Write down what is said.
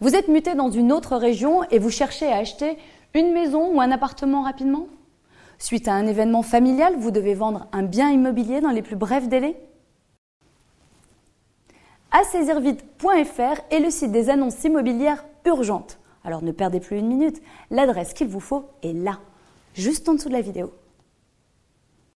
Vous êtes muté dans une autre région et vous cherchez à acheter une maison ou un appartement rapidement Suite à un événement familial, vous devez vendre un bien immobilier dans les plus brefs délais Assaisirvite.fr est le site des annonces immobilières urgentes. Alors ne perdez plus une minute, l'adresse qu'il vous faut est là, juste en dessous de la vidéo.